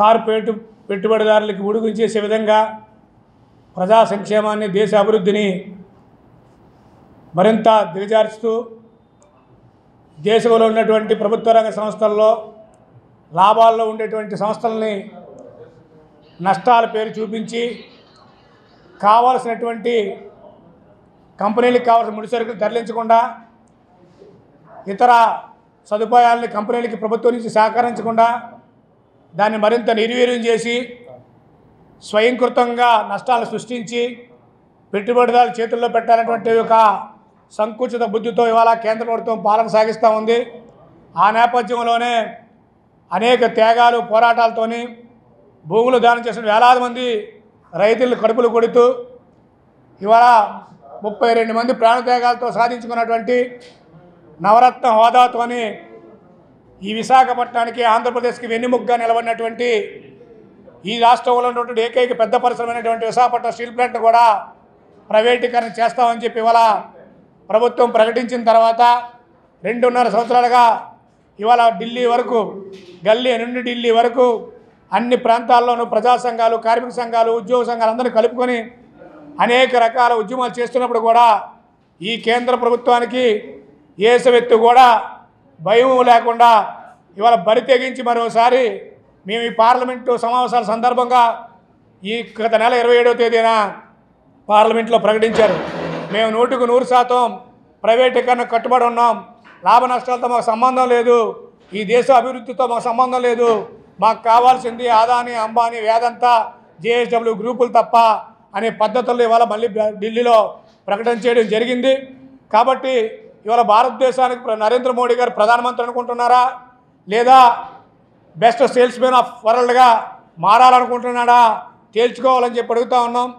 corporate పెట్టుబడిదారులకి ఉడుగు చేసే విధంగా ప్రజా సంక్షేమాన్ని దేశ అభివృద్ధిని మరింత దిగజార్చుతూ దేశంలో ఉన్నటువంటి ప్రభుత్వ రంగ సంస్థల్లో లాభాల్లో ఉండేటువంటి సంస్థల్ని నష్టాల పేరు చూపించి కావాల్సినటువంటి కంపెనీలకు కావాల్సిన ముడిసరుకులు తరలించకుండా ఇతర సదుపాయాలని కంపెనీలకి ప్రభుత్వం నుంచి సహకరించకుండా దాన్ని మరింత నిర్వీర్యం చేసి స్వయంకృతంగా నష్టాలు సృష్టించి పెట్టుబడిదారుల చేతుల్లో పెట్టాలనేటువంటి ఒక సంకుచిత బుద్ధితో ఇవాళ కేంద్ర ప్రభుత్వం పాలన సాగిస్తూ ఉంది ఆ నేపథ్యంలోనే అనేక త్యాగాలు పోరాటాలతోని భూములు దానం చేసిన వేలాది మంది రైతులు కడుపులు కొడుతూ ఇవాళ ముప్పై రెండు మంది త్యాగాలతో సాధించుకున్నటువంటి నవరత్న హోదాతోని ఈ విశాఖపట్నానికి ఆంధ్రప్రదేశ్కి వెన్నుముగ్గా నిలబడినటువంటి ఈ రాష్ట్రంలో ఉన్నటువంటి ఏకైక పెద్ద పరిశ్రమైనటువంటి విశాఖపట్నం స్టీల్ ప్లాంట్ కూడా ప్రైవేటీకరణ చేస్తామని చెప్పి ఇవాళ ప్రభుత్వం ప్రకటించిన తర్వాత రెండున్నర సంవత్సరాలుగా ఇవాళ ఢిల్లీ వరకు గల్లీ నుండి ఢిల్లీ వరకు అన్ని ప్రాంతాల్లోనూ ప్రజా సంఘాలు కార్మిక సంఘాలు ఉద్యోగ సంఘాలు అందరూ కలుపుకొని అనేక రకాల ఉద్యమాలు చేస్తున్నప్పుడు కూడా ఈ కేంద్ర ప్రభుత్వానికి ఏసవెత్తు కూడా భయం లేకుండా ఇవాళ బరి తెగించి మరోసారి మేము ఈ పార్లమెంటు సమావేశాల సందర్భంగా ఈ గత నెల ఇరవై ఏడవ తేదీన పార్లమెంట్లో ప్రకటించారు మేము నూటికి నూరు శాతం ప్రైవేటీకరణ కట్టుబడి ఉన్నాం లాభ నష్టాలతో మాకు సంబంధం లేదు ఈ దేశ అభివృద్ధితో మాకు సంబంధం లేదు మాకు కావాల్సింది ఆదాని అంబానీ వేదంత జేఎస్డబ్ల్యూ గ్రూపులు తప్ప అనే పద్ధతుల్లో ఇవాళ మళ్ళీ ఢిల్లీలో ప్రకటన చేయడం జరిగింది కాబట్టి ఇవాళ భారతదేశానికి నరేంద్ర మోడీ గారు ప్రధానమంత్రి అనుకుంటున్నారా లేదా బెస్ట్ సేల్స్ మ్యాన్ ఆఫ్ వరల్డ్గా మారాలనుకుంటున్నాడా తేల్చుకోవాలని చెప్పి అడుగుతా ఉన్నాం